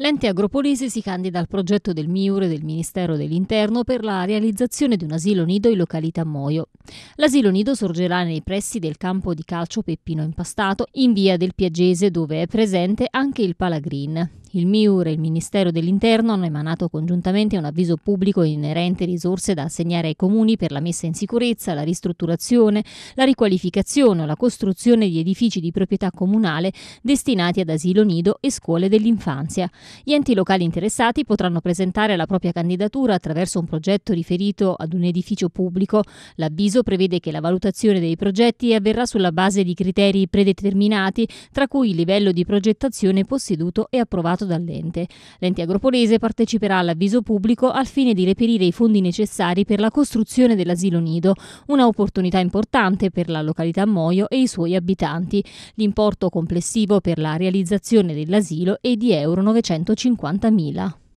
L'ente Agropolisi si candida al progetto del MIUR e del Ministero dell'Interno per la realizzazione di un asilo nido in località Moio. L'asilo nido sorgerà nei pressi del campo di calcio Peppino Impastato, in via del Piagese, dove è presente anche il Palagreen. Il MIUR e il Ministero dell'Interno hanno emanato congiuntamente un avviso pubblico inerente risorse da assegnare ai comuni per la messa in sicurezza, la ristrutturazione, la riqualificazione o la costruzione di edifici di proprietà comunale destinati ad asilo nido e scuole dell'infanzia. Gli enti locali interessati potranno presentare la propria candidatura attraverso un progetto riferito ad un edificio pubblico. L'avviso avviso prevede che la valutazione dei progetti avverrà sulla base di criteri predeterminati, tra cui il livello di progettazione posseduto e approvato dall'ente. L'ente agropolese parteciperà all'avviso pubblico al fine di reperire i fondi necessari per la costruzione dell'asilo nido, una opportunità importante per la località Moio e i suoi abitanti. L'importo complessivo per la realizzazione dell'asilo è di euro 950.000.